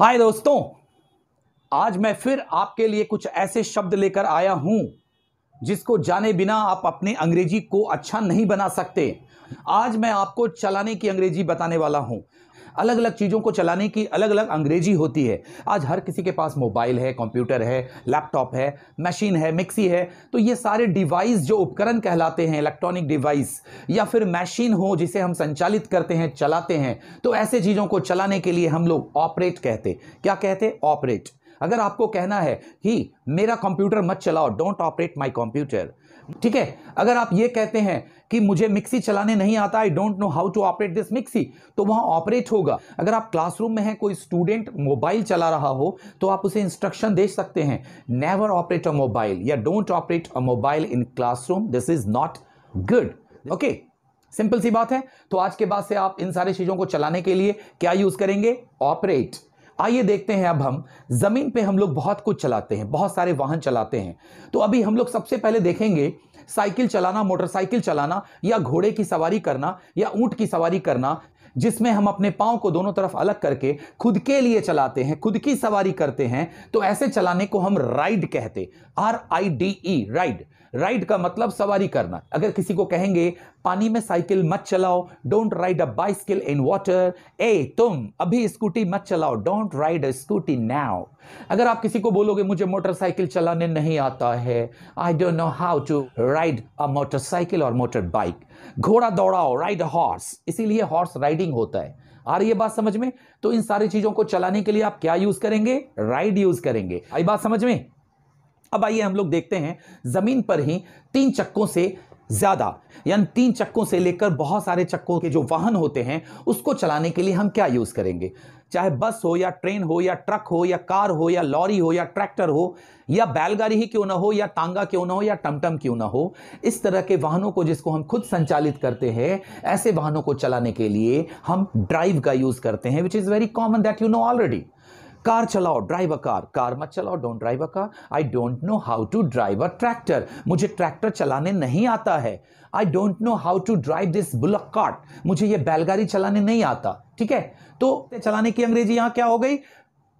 हाय दोस्तों आज मैं फिर आपके लिए कुछ ऐसे शब्द लेकर आया हूं जिसको जाने बिना आप अपने अंग्रेजी को अच्छा नहीं बना सकते आज मैं आपको चलाने की अंग्रेजी बताने वाला हूं अलग अलग चीज़ों को चलाने की अलग अलग अंग्रेजी होती है आज हर किसी के पास मोबाइल है कंप्यूटर है लैपटॉप है मशीन है मिक्सी है तो ये सारे डिवाइस जो उपकरण कहलाते हैं इलेक्ट्रॉनिक डिवाइस या फिर मशीन हो जिसे हम संचालित करते हैं चलाते हैं तो ऐसे चीज़ों को चलाने के लिए हम लोग ऑपरेट कहते क्या कहते ऑपरेट अगर आपको कहना है ही मेरा कंप्यूटर मत चलाओ डोंट ऑपरेट माई कंप्यूटर ठीक है अगर आप ये कहते हैं कि मुझे मिक्सी चलाने नहीं आता I don't know how to operate this mixie तो वहाँ ऑपरेट होगा अगर आप क्लासरूम में हैं कोई स्टूडेंट मोबाइल चला रहा हो तो आप उसे इंस्ट्रक्शन दे सकते हैं नेवर ऑपरेट अ मोबाइल या don't operate a mobile in classroom this is not good okay simple सी बात है तो आज के बाद से आप इन सारी चीज़ों को चलाने के लिए क्या यूज़ करेंगे ऑपरेट आइए देखते हैं अब हम जमीन पे हम लोग बहुत कुछ चलाते हैं बहुत सारे वाहन चलाते हैं तो अभी हम लोग सबसे पहले देखेंगे साइकिल चलाना मोटरसाइकिल चलाना या घोड़े की सवारी करना या ऊंट की सवारी करना जिसमें हम अपने पाँव को दोनों तरफ अलग करके खुद के लिए चलाते हैं खुद की सवारी करते हैं तो ऐसे चलाने को हम राइड कहते R I D E ride ride का मतलब सवारी करना अगर किसी को कहेंगे पानी में साइकिल मत चलाओ don't ride a bicycle in water ए तुम अभी स्कूटी मत चलाओ don't ride a scooty now अगर आप किसी को बोलोगे मुझे मोटरसाइकिल चलाने नहीं आता है I don't know how to ride a motorcycle और मोटर बाइक घोड़ा दौड़ाओ राइड अ हॉर्स इसीलिए हॉर्स राइड राइडिंग होता है आ रही है बात समझ में तो इन सारी चीजों को चलाने के लिए आप क्या यूज करेंगे राइड यूज करेंगे आई बात समझ में अब आइए हम लोग देखते हैं जमीन पर ही तीन चक्कों से ज्यादा यानी तीन चक्कों से लेकर बहुत सारे चक्कों के जो वाहन होते हैं उसको चलाने के लिए हम क्या यूज करेंगे चाहे बस हो या ट्रेन हो या ट्रक हो या कार हो या लॉरी हो या ट्रैक्टर हो या बैलगाड़ी ही क्यों ना हो या तांगा क्यों ना हो या टमटम क्यों ना हो इस तरह के वाहनों को जिसको हम खुद संचालित करते हैं ऐसे वाहनों को चलाने के लिए हम ड्राइव का यूज करते हैं which is very common that you know already car चलाओ ड्राइव अ कार कार मत चलाओ don't drive a car I don't know how to drive a tractor मुझे ट्रैक्टर चलाने नहीं आता है I don't know how to drive this bullock cart मुझे ये बैलगाड़ी चलाने नहीं आता ठीक है तो चलाने की अंग्रेजी यहां क्या हो गई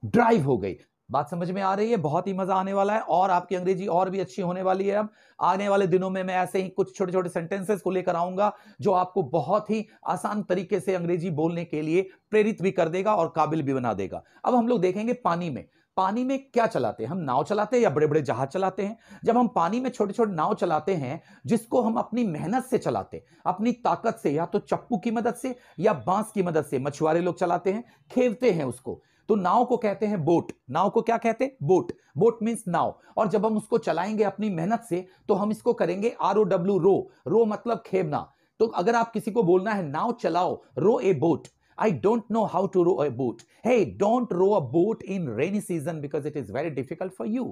ड्राइव हो गई बात समझ में आ रही है बहुत ही मजा आने वाला है और आपकी अंग्रेजी और भी अच्छी होने वाली है अब आने वाले दिनों में मैं ऐसे ही कुछ छोटे छोटे सेंटेंसेस को लेकर आऊंगा जो आपको बहुत ही आसान तरीके से अंग्रेजी बोलने के लिए प्रेरित भी कर देगा और काबिल भी बना देगा अब हम लोग देखेंगे पानी में पानी में क्या चलाते हैं हम नाव चलाते हैं या बड़े बड़े जहाज चलाते हैं जब हम पानी में छोटे छोटे नाव चलाते हैं जिसको हम अपनी मेहनत से चलाते हैं अपनी ताकत से या तो चप्पू की मदद से या बांस की मदद से मछुआरे लोग चलाते हैं खेवते हैं उसको तो नाव को कहते हैं बोट नाव को क्या कहते हैं बोट बोट मीन्स नाव और जब हम उसको चलाएंगे अपनी मेहनत से तो हम इसको करेंगे आर ओ डब्ल्यू रो रो मतलब खेबना तो अगर आप किसी को बोलना है नाव चलाओ row a boat I don't know how to row a boat. Hey, don't row a boat in rainy season because it is very difficult for you.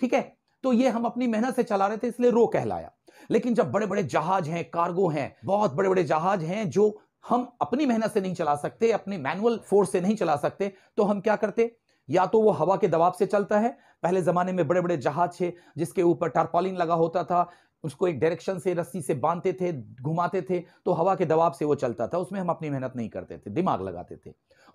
ठीक है तो ये हम अपनी मेहनत से चला रहे थे इसलिए रो कहलाया लेकिन जब बड़े बड़े जहाज हैं कार्गो हैं बहुत बड़े बड़े जहाज हैं जो हम अपनी मेहनत से नहीं चला सकते अपने मैनुअल फोर्स से नहीं चला सकते तो हम क्या करते या तो वो हवा के दबाव से चलता है पहले ज़माने में बड़े बड़े जहाज थे जिसके ऊपर टारपालिन लगा होता था उसको एक डायरेक्शन से रस्सी से बांधते थे घुमाते थे तो हवा के दबाव से वो चलता था उसमें हम अपनी मेहनत नहीं करते थे दिमाग लगाते थे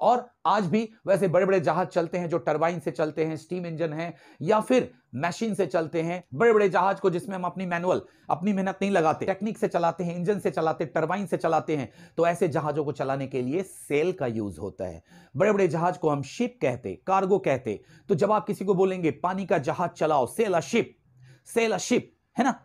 और आज भी वैसे बड़े बड़े जहाज चलते हैं जो टरबाइन से चलते हैं स्टीम इंजन है या फिर मशीन से चलते हैं बड़े बड़े जहाज को जिसमें हम अपनी मैनुअल अपनी मेहनत नहीं लगाते टेक्निक से चलाते हैं इंजन से चलाते टरबाइन से चलाते हैं तो ऐसे जहाजों को चलाने के लिए सेल का यूज होता है बड़े बड़े जहाज को हम शिप कहते कार्गो कहते तो जब आप किसी को बोलेंगे पानी का जहाज चलाओ sail a ship sail a ship है ना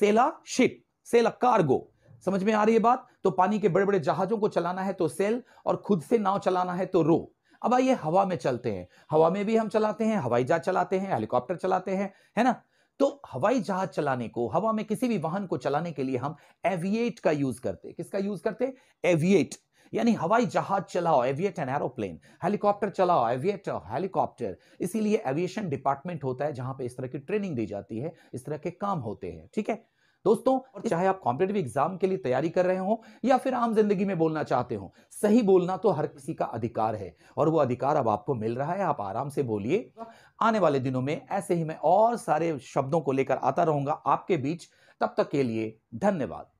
सेला शिप सेल कार्गो समझ में आ रही है बात तो पानी के बड़े बड़े जहाजों को चलाना है तो सेल और खुद से नाव चलाना है तो रो अब आइए हवा में चलते हैं हवा में भी हम चलाते हैं हवाई जहाज चलाते हैं हेलीकॉप्टर चलाते हैं है ना तो हवाई जहाज चलाने को हवा में किसी भी वाहन को चलाने के लिए हम एविएट का यूज करते किसका यूज करते एविएट यानी हवाई जहाज चलाओ एन एरोप्लेन हेलीकॉप्टर चलाओ एविएट हेलीकॉप्टर इसीलिए एविएशन डिपार्टमेंट होता है जहां पे इस तरह की ट्रेनिंग दी जाती है इस तरह के काम होते हैं ठीक है दोस्तों और चाहे आप कॉम्पिटेटिव एग्जाम के लिए तैयारी कर रहे हो या फिर आम जिंदगी में बोलना चाहते हो सही बोलना तो हर किसी का अधिकार है और वो अधिकार अब आपको मिल रहा है आप आराम से बोलिए आने वाले दिनों में ऐसे ही मैं और सारे शब्दों को लेकर आता रहूंगा आपके बीच तब तक के लिए धन्यवाद